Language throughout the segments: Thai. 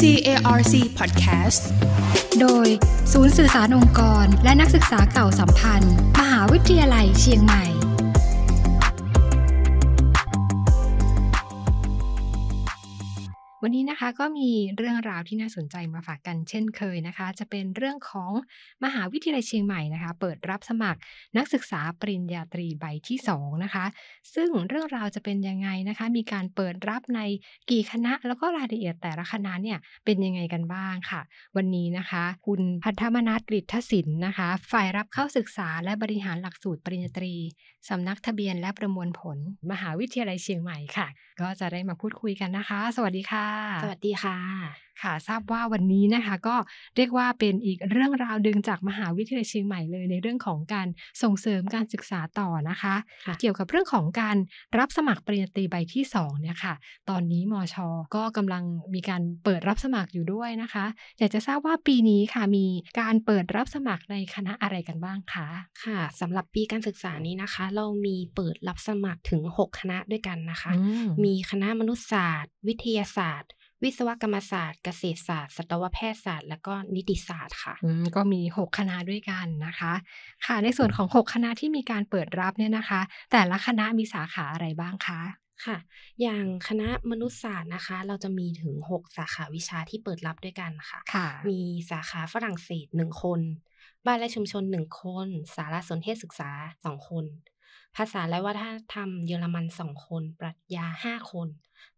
CCARC Podcast โดยศูนย์สื่อสารองค์กร และนักศึกษาเก่าสัมพันธ์ มหาวิทยาลัยเชียงใหม่วันนี้นะคะก็มีเรื่องราวที่น่าสนใจมาฝากกันเช่นเคยนะคะ จะเป็นเรื่องของมหาวิทยาลัยเชียงใหม่นะคะ เปิดรับสมัครนักศึกษาปริญญาตรีใบที่2นะคะซึ่งเรื่องราวจะเป็นยังไงนะคะ มีการเปิดรับในกี่คณะแล้วก็รายละเอียดแต่ละคณะเนี่ยเป็นยังไงกันบ้างค่ะ วันนี้นะคะ คุณพัฒมนัทฤทธศิลป์นะคะ ฝ่ายรับเข้าศึกษาและบริหารหลักสูตรปริญญาตรีสำนักทะเบียนและประมวลผลมหาวิทยาลัยเชียงใหม่ค่ะ ก็จะได้มาพูดคุยกันนะคะ สวัสดีค่ะสวัสดีค่ะค่ะทราบว่าวันนี้นะคะก็เรียกว่าเป็นอีกเรื่องราวดึงจากมหาวิทยาลัยเชียงใหม่เลยในเรื่องของการส่งเสริมการศึกษาต่อนะคะ เกี่ยวกับเรื่องของการรับสมัครปริญญาตรีใบที่2เนี่ยค่ะ ตอนนี้มอชอก็กำลังมีการเปิดรับสมัครอยู่ด้วยนะคะ อยากจะทราบว่าปีนี้ค่ะมีการเปิดรับสมัครในคณะอะไรกันบ้างคะค่ะ สำหรับปีการศึกษานี้นะคะ เรามีเปิดรับสมัครถึง 6 คณะด้วยกันนะคะ มีคณะมนุษยศาสตร์ วิทยาศาสตร์วิศวกรรมศาสตร์ เกษตรศาสตร์สัตวแพทยศาสตร์ และก็นิติศาสตร์ค่ะ ก็มี 6 คณะด้วยกันนะคะ ค่ะ ในส่วนของ6คณะที่มีการเปิดรับเนี่ยนะคะ แต่ละคณะมีสาขาอะไรบ้างคะ ค่ะ อย่างคณะมนุษยศาสตร์นะคะ เราจะมีถึง 6 สาขาวิชาที่เปิดรับด้วยกันค่ะคะมีสาขาฝรั่งเศส1คน บ้านและชุมชน1คน สารสนเทศศึกษา2คนภาษา และวัฒนธรรมเยอรมันสองคน ปรัชญาห้าคน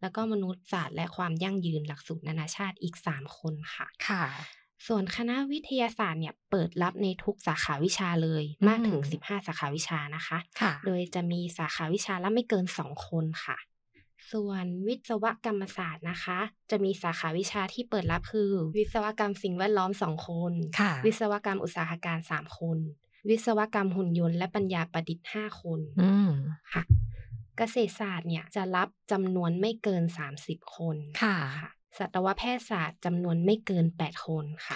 แล้วก็มนุษยศาสตร์และความยั่งยืนหลักสูตรนานาชาติอีกสามคนค่ะ ค่ะ ส่วนคณะวิทยาศาสตร์เนี่ย เปิดรับในทุกสาขาวิชาเลย มากถึงสิบห้าสาขาวิชานะคะค่ะโดยจะมีสาขาวิชาละไม่เกินสองคนค่ะ ส่วนวิศวกรรมศาสตร์นะคะ จะมีสาขาวิชาที่เปิดรับคือ วิศวกรรมสิ่งแวดล้อมสองคน วิศวกรรมอุตสาหการสามคนวิศวกรรม หุ่นยนต์และปัญญาประดิษฐ์ห้าคนค่ะเกษตรศาสตร์เนี่ยจะรับจำนวนไม่เกินสามสิบคนค่ะสัตวแพทยศาสตร์จำนวนไม่เกินแปดคนค่ะ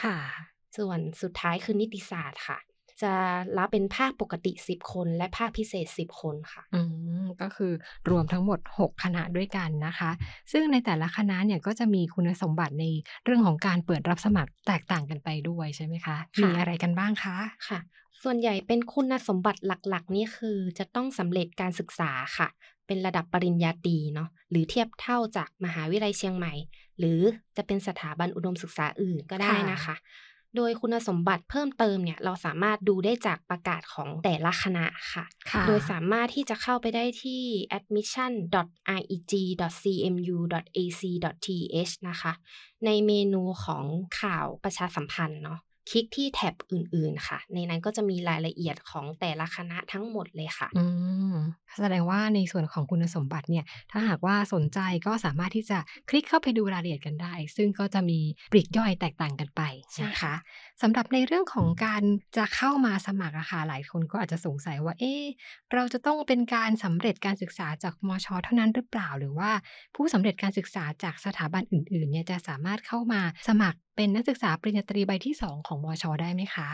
ส่วนสุดท้ายคือนิติศาสตร์ค่ะ จะรับเป็นภาคปกติสิบคนและภาคพิเศษสิบคนค่ะอืมก็คือรวมทั้งหมดหกคณะด้วยกันนะคะ ซึ่งในแต่ละคณะเนี่ยก็จะมีคุณสมบัติในเรื่องของการเปิดรับสมัครแตกต่างกันไปด้วยใช่ไหมคะมีอะไรกันบ้างคะค่ะส่วนใหญ่เป็นคุณสมบัติหลักๆ นี่คือ จะต้องสำเร็จการศึกษาค่ะ เป็นระดับปริญญาตรีเนาะหรือเทียบเท่าจากมหาวิทยาลัยเชียงใหม่ หรือจะเป็นสถาบันอุดมศึกษาอื่นก็ได้นะคะ โดยคุณสมบัติเพิ่มเติมเนี่ย เราสามารถดูได้จากประกาศของแต่ละคณะค่ะคะโดยสามารถที่จะเข้าไปได้ที่ admission.reg.cmu.ac.th นะคะ ในเมนูของข่าวประชาสัมพันธ์เนาะคลิกที่แท็บอื่น ๆ ค่ะ ในนั้นก็จะมีรายละเอียดของแต่ละคณะทั้งหมดเลยค่ะแสดงว่าในส่วนของคุณสมบัติเนี่ย ถ้าหากว่าสนใจก็สามารถที่จะคลิกเข้าไปดู รายละเอียดกันได้ ซึ่งก็จะมีปลีกย่อยแตกต่างกันไปนะคะสำหรับในเรื่องของการจะเข้ามาสมัครอะคาะหลายคนก็อาจจะสงสัยว่า เอ๊เราจะต้องเป็นการสำเร็จการศึกษาจากมช เท่านั้นหรือเปล่า หรือว่า ผู้สำเร็จการศึกษาจากสถาบันอื่นๆ เนี่ยจะสามารถเข้ามาสมัครเป็นนักศึกษาปริญญาตรีใบที่2ของมช ได้ไหมคะ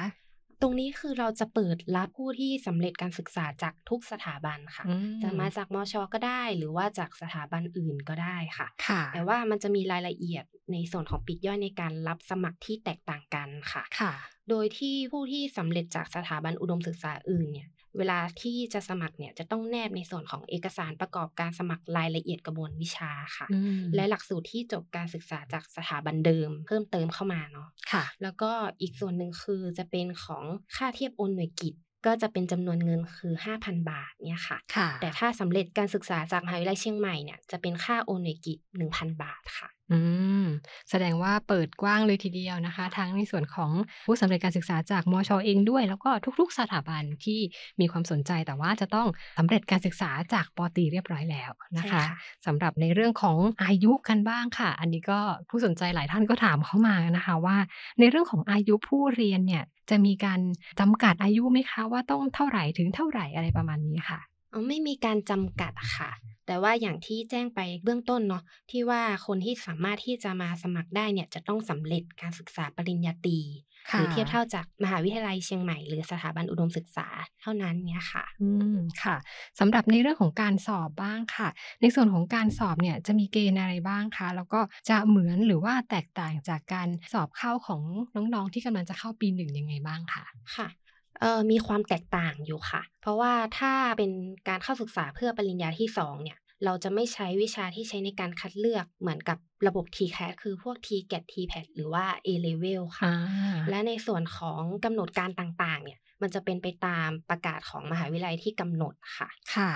ตรงนี้คือเราจะเปิดรับผู้ที่สำเร็จการศึกษาจากทุกสถาบันค่ะ จะมาจากมอชอก็ได้หรือว่าจากสถาบันอื่นก็ได้ค่ะค่ะ แต่ว่ามันจะมีรายละเอียดในส่วนของปิดย่อยในการรับสมัครที่แตกต่างกันค่ะค่ะ โดยที่ผู้ที่สำเร็จจากสถาบันอุดมศึกษาอื่นเนี่ยเวลาที่จะสมัครเนี่ยจะต้องแนบในส่วนของเอกสารประกอบการสมัครรายละเอียดกระบวนวิชาค่ะและหลักสูตรที่จบการศึกษาจากสถาบันเดิม เพิ่มเติมเข้ามาเนาะค่ะ แล้วก็อีกส่วนหนึ่งคือจะเป็นของค่าเทียบโอนหน่วยกิจก็จะเป็นจำนวนเงินคือ 5,000 บาทเนี่ยค่ะแต่ถ้าสำเร็จการศึกษาจากมหาวิทยาลัยเชียงใหม่เนี่ยจะเป็นค่าโอนหน่วยกิจ1,000 บาทค่ะอืมแสดงว่าเปิดกว้างเลยทีเดียวนะคะ ทั้งในส่วนของผู้สำเร็จการศึกษาจากมชอเองด้วย แล้วก็ทุกๆ สถาบันที่มีความสนใจแต่ว่าจะต้องสำเร็จการศึกษาจากปตีเรียบร้อยแล้วนะคะสำหรับในเรื่องของอายุกันบ้างค่ะ อันนี้ก็ผู้สนใจหลายท่านก็ถามเข้ามานะคะ ว่า ในเรื่องของอายุผู้เรียนเนี่ยจะมีการจำกัดอายุไหมคะ ว่าต้องเท่าไหร่ถึงเท่าไหร่อะไรประมาณนี้ค่ะไม่มีการจำกัดค่ะ แต่ว่าอย่างที่แจ้งไปเบื้องต้นเนาะ ที่ว่าคนที่สามารถที่จะมาสมัครได้เนี่ยจะต้องสำเร็จการศึกษาปริญญาตรีหรือเทียบเท่าจากมหาวิทยาลัยเชียงใหม่หรือสถาบันอุดมศึกษาเท่านั้นเนี่ยค่ะ อืมค่ะสำหรับในเรื่องของการสอบบ้างค่ะ ในส่วนของการสอบเนี่ยจะมีเกณฑ์อะไรบ้างคะ แล้วก็จะเหมือนหรือว่าแตกต่างจากการสอบเข้าของน้องๆที่กำลังจะเข้าปีหนึ่งยังไงบ้างคะค่ะเออมีความแตกต่างอยู่ค่ะ เพราะว่าถ้าเป็นการเข้าศึกษาเพื่อปริญญาที่ 2เนี่ยเราจะไม่ใช้วิชาที่ใช้ในการคัดเลือกเหมือนกับระบบ t c a t คือพวก t c a t t p a t หรือว่า A level ค่ะ และในส่วนของกำหนดการต่างๆเนี่ยมันจะเป็นไปตามประกาศของมหาวิทยาลัยที่กำหนดค่ะค่ะ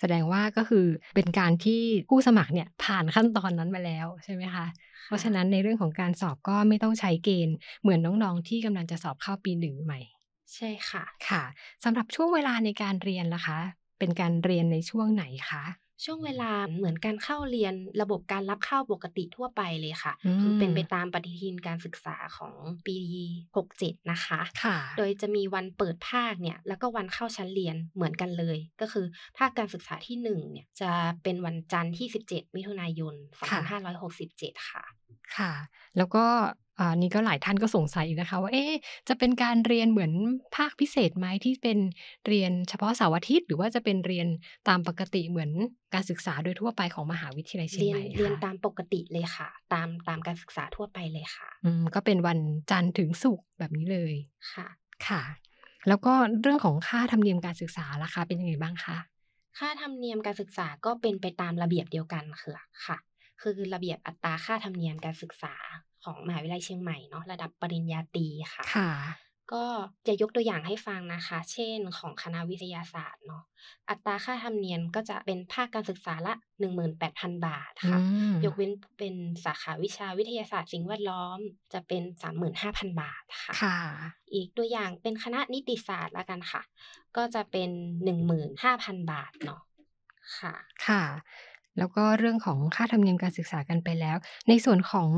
แสดงว่าก็คือเป็นการที่ผู้สมัครเนี่ยผ่านขั้นตอนนั้นมาแล้วใช่ไหมคะเพราะฉะนั้นในเรื่องของการสอบก็ไม่ต้องใช้เกณฑ์เหมือนน้องๆ ที่กำลังจะสอบเข้าปีหนึ่งใหม่ใช่ค่ะค่ะสำหรับช่วงเวลาในการเรียนล่ะคะ เป็นการเรียนในช่วงไหนคะช่วงเวลาเหมือนการเข้าเรียนระบบการรับเข้าปกติทั่วไปเลยค่ะคือเป็นไปตามปฏิทินการศึกษาของปี67นะคะค่ะ โดยจะมีวันเปิดภาคเนี่ยแล้วก็วันเข้าชั้นเรียนเหมือนกันเลย ก็คือภาคการศึกษาที่1เนี่ยจะเป็นวันจันทร์ที่17มิถุนายน2567ค่ะค่ะ แล้วก็อันนี้ก็หลายท่านก็สงสัยนะคะว่าเอ๊จะเป็นการเรียนเหมือนภาคพิเศษไหมที่เป็นเรียนเฉพาะเสาร์อาทิตย์หรือว่าจะเป็นเรียนตามปกติเหมือนการศึกษาโดยทั่วไปของมหาวิทยาลัยเชียงใหม่เรียนตามปกติเลยค่ะ ตามตามการศึกษาทั่วไปเลยค่ะ อืมก็เป็นวันจันทร์ถึงศุกร์แบบนี้เลยค่ะค่ะ แล้วก็เรื่องของค่าธรรมเนียมการศึกษาราคาเป็นยังไงบ้างคะค่าธรรมเนียมการศึกษาก็เป็นไปตามระเบียบเดียวกันค่ะ ค่ะ คือระเบียบอัตราค่าธรรมเนียมการศึกษาของมหาวิทยาลัยเชียงใหม่เนาะระดับปริญญาตรีค่ะค่ะ ก็จะยกตัวอย่างให้ฟังนะคะ เช่นของคณะวิทยาศาสตร์เนาะอัตราค่าธรรมเนียมก็จะเป็นภาคการศึกษาละ 18,000 บาทค่ะยกเว้นเป็นสาขาวิชาวิทยาศาสตร์ สิ่งแวดล้อมจะเป็น35,000บาทค่ะ อีกตัวอย่างเป็นคณะนิติศาสตร์ละกันค่ะ ก็จะเป็น15,000บาทเนาะค่ะค่ะแล้วก็เรื่องของค่าธรรมเนียมการศึกษากันไปแล้ว ในส่วนของ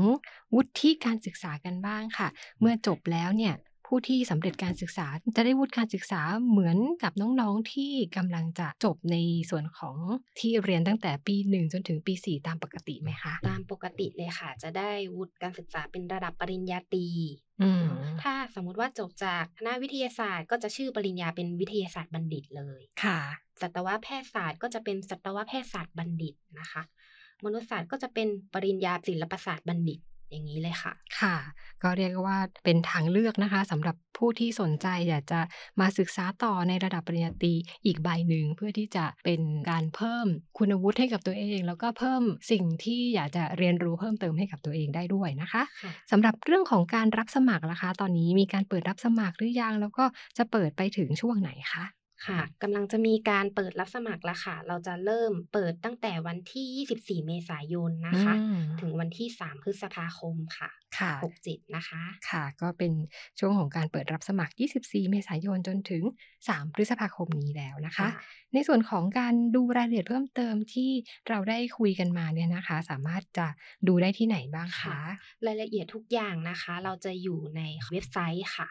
วุฒิการศึกษากันบ้างค่ะ เมื่อจบแล้วเนี่ยผู้ที่สำเร็จการศึกษาจะได้วุฒิการศึกษาเหมือนกับน้องๆ ที่กำลังจะจบในส่วนของที่เรียนตั้งแต่ปี 1 จนถึงปี 4 ตามปกติไหมคะ ตามปกติเลยค่ะ จะได้วุฒิการศึกษาเป็นระดับปริญญาตรีถ้าสมมุติว่าจบจากคณะวิทยาศาสตร์ ก็จะชื่อปริญญาเป็นวิทยาศาสตร์บัณฑิตเลยค่ะสัตวแพทยศาสตร์ก็จะเป็นสัตวแพทยศาสตร์บัณฑิตนะคะ มนุษยศาสตร์ก็จะเป็นปริญญาศิลปศาสตร์บัณฑิตอย่างนี้เลยค่ะ ค่ะ ก็เรียกว่าเป็นทางเลือกนะคะสำหรับผู้ที่สนใจอยากจะมาศึกษาต่อในระดับปริญญาตรีอีกใบหนึ่งเพื่อที่จะเป็นการเพิ่มคุณวุฒิให้กับตัวเอง แล้วก็เพิ่มสิ่งที่อยากจะเรียนรู้เพิ่มเติมให้กับตัวเองได้ด้วยนะคะะสำหรับเรื่องของการรับสมัครนะคะตอนนี้มีการเปิดรับสมัครหรือยังแล้วก็จะเปิดไปถึงช่วงไหนคะ ค่ะกำลังจะมีการเปิดรับสมัครแล้วค่ะ เราจะเริ่มเปิดตั้งแต่วันที่24เมษายนนะคะถที่ 3 พฤษภาคมค่ะ ค่ะ67 นะคะ ค่ะ ก็เป็นช่วงของการเปิดรับสมัคร 24 เมษายน จนถึง 3 พฤษภาคมนี้แล้วนะคะ ในส่วนของการดูรายละเอียดเพิ่มเติมที่เราได้คุยกันมาเนี่ยนะคะ สามารถจะดูได้ที่ไหนบ้างคะ รายละเอียดทุกอย่างนะคะ เราจะอยู่ในเว็บไซต์ค่ะ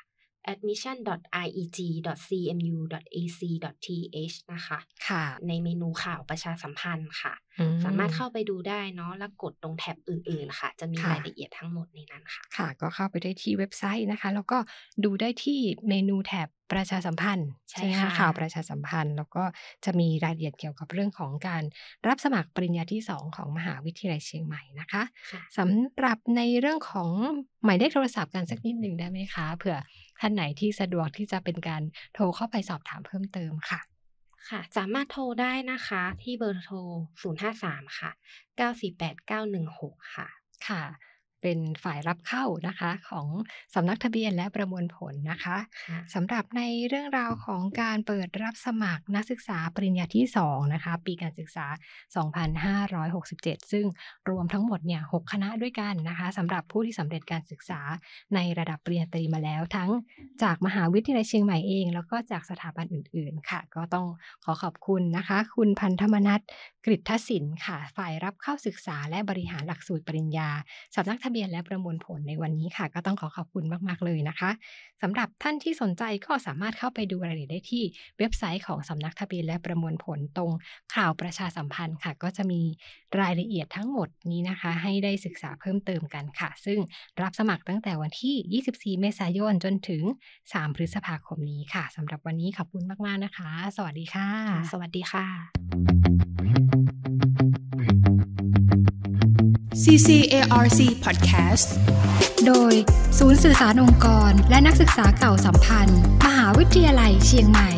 admission.reg.cmu.ac.th นะคะ ค่ะ ในเมนูข่าวประชาสัมพันธ์ค่ะ สามารถเข้าไปดูได้เนาะ แล้วกดตรงแท็บอื่นๆค่ะจะมีรายละเอียดทั้งหมดในนั้นค่ะ ค่ะ ก็เข้าไปได้ที่เว็บไซต์นะคะ แล้วก็ดูได้ที่เมนูแท็บประชาสัมพันธ์ ใช่ไหมคะข่าวประชาสัมพันธ์ แล้วก็จะมีรายละเอียดเกี่ยวกับเรื่องของการ รับสมัครปริญญาที่ 2 ของมหาวิทยาลัยเชียงใหม่นะคะ สำหรับในเรื่องของหมายเลขโทรศัพท์กันสักนิดหนึ่งได้ไหมคะ เผื่อท่านไหนที่สะดวกที่จะเป็นการโทรเข้าไปสอบถามเพิ่มเติมค่ะ ค่ะ สามารถโทรได้นะคะ ที่เบอร์โทร 053 ค่ะ 9 4 8 9 1 6 ค่ะ ค่ะเป็นฝ่ายรับเข้านะคะของสำนักทะเบียนและประมวลผลนะคะสำหรับในเรื่องราวของการเปิดรับสมัครนักศึกษาปริญญาที่ 2 นะคะ ปีการศึกษา 2567 ซึ่งรวมทั้งหมดเนี่ย 6 คณะด้วยกันนะคะสำหรับผู้ที่สำเร็จการศึกษาในระดับปริญญาตรีมาแล้ว ทั้งจากมหาวิทยาลัยเชียงใหม่เองแล้วก็จากสถาบันอื่นๆ ค่ะ ก็ต้องขอขอบคุณนะคะ คุณพันธมนัทกริทศินค่ะฝ่ายรับเข้าศึกษาและบริหารหลักสูตรปริญญาสำนักทะเบียนและประมวลผลในวันนี้ค่ะ ก็ต้องขอขอบคุณมาก ๆ เลยนะคะสำหรับท่านที่สนใจก็สามารถเข้าไปดูรายละเอียดได้ที่เว็บไซต์ของสำนักทะเบียนและประมวลผลตรงข่าวประชาสัมพันธ์ค่ะ ก็จะมีรายละเอียดทั้งหมดนี้นะคะ ให้ได้ศึกษาเพิ่มเติมกันค่ะ ซึ่งรับสมัครตั้งแต่วันที่ 24 เมษายน จนถึง 3 พฤษภาคมนี้ค่ะสำหรับวันนี้ขอบคุณมากๆนะคะ สวัสดีค่ะ สวัสดีค่ะ CCARC Podcast โดยศูนย์สื่อสารองค์กร และนักศึกษาเก่าสัมพันธ์ มหาวิทยาลัยเชียงใหม่